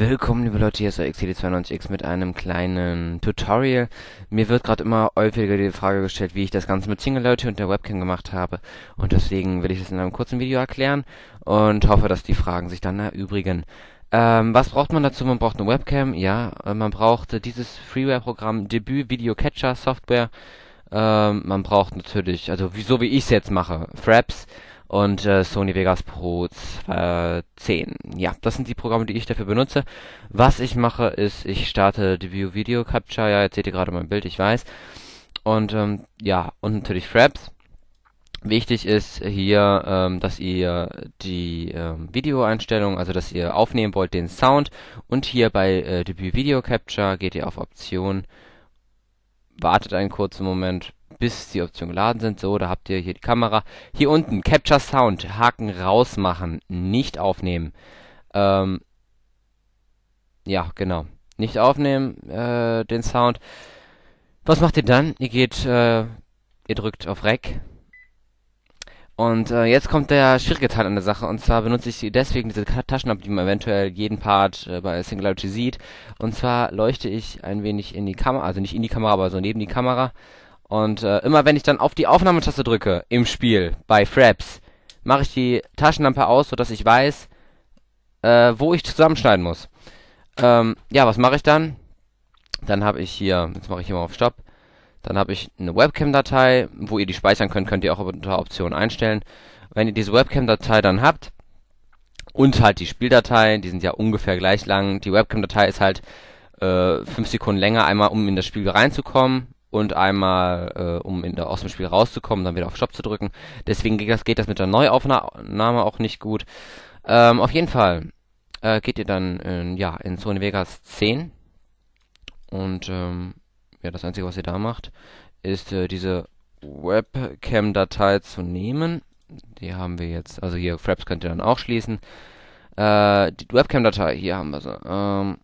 Willkommen liebe Leute, hier ist der XCD92X mit einem kleinen Tutorial. Mir wird gerade immer häufiger die Frage gestellt, wie ich das Ganze mit Single Leute und der Webcam gemacht habe. Und deswegen will ich das in einem kurzen Video erklären und hoffe, dass die Fragen sich dann erübrigen. Ähm, was braucht man dazu? Man braucht eine Webcam, ja. Äh, man braucht äh, dieses Freeware-Programm Debüt Video Catcher Software. Ähm, man braucht natürlich, also so wie ich es jetzt mache, Fraps und äh, Sony Vegas Pro 10. Ja, das sind die Programme, die ich dafür benutze. Was ich mache, ist, ich starte die View Video Capture. Ja, jetzt seht ihr gerade mein Bild, ich weiß. Und ähm, ja, und natürlich Fraps. Wichtig ist hier, ähm, dass ihr die ähm, Videoeinstellung, also dass ihr aufnehmen wollt, den Sound. Und hier bei äh, Debut Video Capture geht ihr auf Option, wartet einen kurzen Moment, bis die Optionen geladen sind. So, da habt ihr hier die Kamera. Hier unten, Capture Sound, Haken rausmachen, nicht aufnehmen. Ähm, ja, genau. Nicht aufnehmen, äh, den Sound. Was macht ihr dann? Ihr geht, äh, ihr drückt auf Rec. Und äh, jetzt kommt der schwierige Teil an der Sache. Und zwar benutze ich deswegen diese Taschenlampe, die man eventuell jeden Part äh, bei Singularity sieht. Und zwar leuchte ich ein wenig in die Kamera, also nicht in die Kamera, aber so neben die Kamera. Und äh, immer wenn ich dann auf die Aufnahmetaste drücke im Spiel bei Fraps, mache ich die Taschenlampe aus, sodass ich weiß, äh, wo ich zusammenschneiden muss. Ähm, ja, was mache ich dann? Dann habe ich hier, jetzt mache ich hier mal auf Stopp. Dann habe ich eine Webcam-Datei, wo ihr die speichern könnt, könnt ihr auch unter Optionen einstellen. Wenn ihr diese Webcam-Datei dann habt und halt die Spieldatei, die sind ja ungefähr gleich lang. Die Webcam-Datei ist halt 5 äh, Sekunden länger, einmal um in das Spiel reinzukommen und einmal, äh, um in, aus dem Spiel rauszukommen, dann wieder auf Stopp zu drücken. Deswegen geht das, geht das mit der Neuaufnahme auch nicht gut. Ähm, auf jeden Fall äh, geht ihr dann in, ja, in Sony Vegas 10 und ähm, ja, das Einzige, was ihr da macht, ist äh, diese Webcam-Datei zu nehmen. Die haben wir jetzt, also hier Fraps könnt ihr dann auch schließen. Äh, die Webcam-Datei, hier haben wir sie, ähm,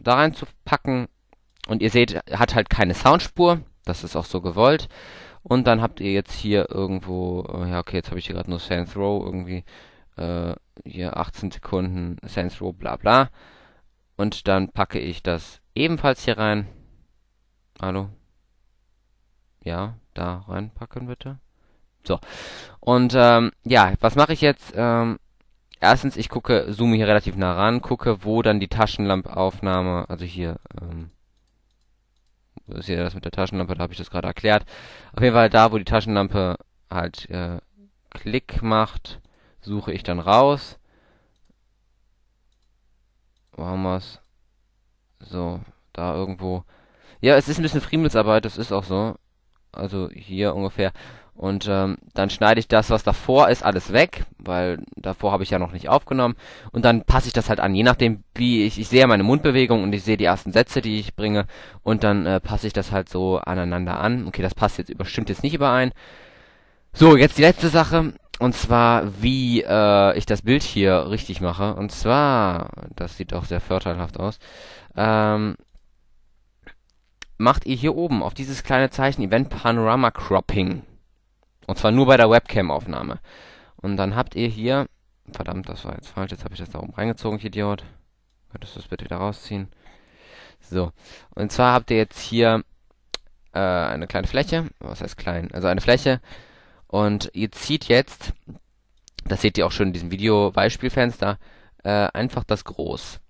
da reinzupacken und ihr seht, hat halt keine Soundspur. Das ist auch so gewollt. Und dann habt ihr jetzt hier irgendwo, äh, ja okay, jetzt habe ich hier gerade nur Saints Row irgendwie, äh, hier 18 Sekunden Saints Row, bla bla. Und dann packe ich das ebenfalls hier rein. Hallo? Ja, da reinpacken bitte. So. Und ähm, ja, was mache ich jetzt? Ähm, erstens, ich gucke, zoome hier relativ nah ran, gucke, wo dann die Taschenlampaufnahme, also hier, ähm, seht ihr das mit der Taschenlampe, da habe ich das gerade erklärt. Auf jeden Fall da, wo die Taschenlampe halt äh, Klick macht, suche ich dann raus. Wo haben wir es? So, da irgendwo. Ja, es ist ein bisschen Friemelsarbeit, das ist auch so. Also hier ungefähr. Und ähm, dann schneide ich das, was davor ist, alles weg, weil davor habe ich ja noch nicht aufgenommen. Und dann passe ich das halt an, je nachdem, wie ich, ich sehe meine Mundbewegung und ich sehe die ersten Sätze, die ich bringe. Und dann äh, passe ich das halt so aneinander an. Okay, das passt jetzt, stimmt jetzt nicht überein. So, jetzt die letzte Sache. Und zwar, wie äh, ich das Bild hier richtig mache. Und zwar, das sieht auch sehr vorteilhaft aus. Ähm, macht ihr hier oben auf dieses kleine Zeichen Event Panorama Cropping. Und zwar nur bei der Webcam-Aufnahme. Und dann habt ihr hier, verdammt, das war jetzt falsch, jetzt habe ich das da oben reingezogen, Idiot. Könntest du das bitte wieder rausziehen? So, und zwar habt ihr jetzt hier äh, eine kleine Fläche, was heißt klein, also eine Fläche. Und ihr zieht jetzt, das seht ihr auch schon in diesem Video-Beispielfenster, äh, einfach das groß.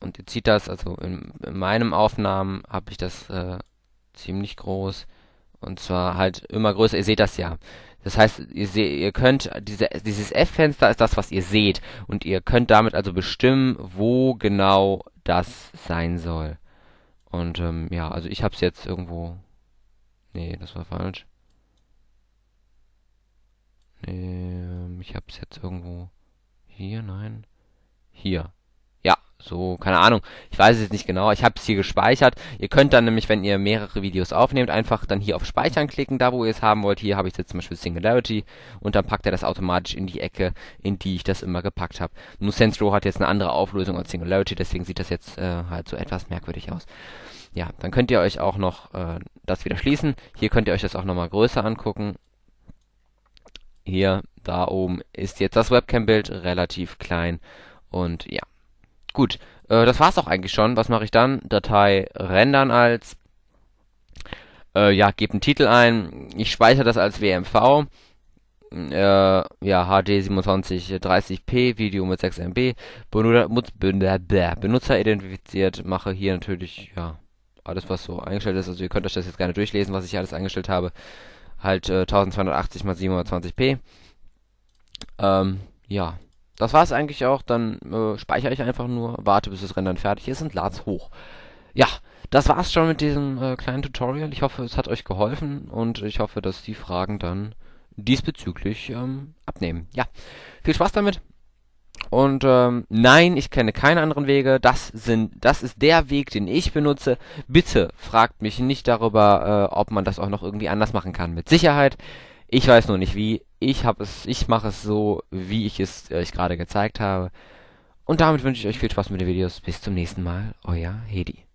Und ihr zieht das, also in, in meinem Aufnahmen habe ich das äh, ziemlich groß. Und zwar halt immer größer. Ihr seht das ja. Das heißt, ihr, seht, ihr könnt, diese, dieses F-Fenster ist das, was ihr seht. Und ihr könnt damit also bestimmen, wo genau das sein soll. Und ähm, ja, also ich habe es jetzt irgendwo... Nee, das war falsch. Nee, ähm, ich habe es jetzt irgendwo... Hier, nein. Hier so, keine Ahnung. Ich weiß es jetzt nicht genau. Ich habe es hier gespeichert. Ihr könnt dann nämlich, wenn ihr mehrere Videos aufnehmt, einfach dann hier auf Speichern klicken, da wo ihr es haben wollt. Hier habe ich jetzt zum Beispiel Singularity und dann packt er das automatisch in die Ecke, in die ich das immer gepackt habe. Nur Sensro hat jetzt eine andere Auflösung als Singularity, deswegen sieht das jetzt äh, halt so etwas merkwürdig aus. Ja, dann könnt ihr euch auch noch äh, das wieder schließen. Hier könnt ihr euch das auch nochmal größer angucken. Hier, da oben ist jetzt das Webcam-Bild relativ klein und ja. Gut, äh, das war's auch eigentlich schon. Was mache ich dann? Datei rendern als. Äh, ja, gebe einen Titel ein. Ich speichere das als WMV. Äh, ja, HD 2730p, Video mit 6 MB. Benutzer identifiziert. Mache hier natürlich, ja, alles was so eingestellt ist. Also ihr könnt euch das jetzt gerne durchlesen, was ich hier alles eingestellt habe. Halt äh, 1280 x 720p. Ähm, ja. Das war es eigentlich auch. Dann äh, speichere ich einfach nur, warte, bis das Rendern fertig ist und lade es hoch. Ja, das war's schon mit diesem äh, kleinen Tutorial. Ich hoffe, es hat euch geholfen und ich hoffe, dass die Fragen dann diesbezüglich ähm, abnehmen. Ja, viel Spaß damit. Und ähm, nein, ich kenne keine anderen Wege. Das sind, das ist der Weg, den ich benutze. Bitte fragt mich nicht darüber, äh, ob man das auch noch irgendwie anders machen kann. Mit Sicherheit. Ich weiß nur nicht wie. Ich habe es, ich mache es so, wie ich es euch gerade gezeigt habe. Und damit wünsche ich euch viel Spaß mit den Videos. Bis zum nächsten Mal. Euer Hedi.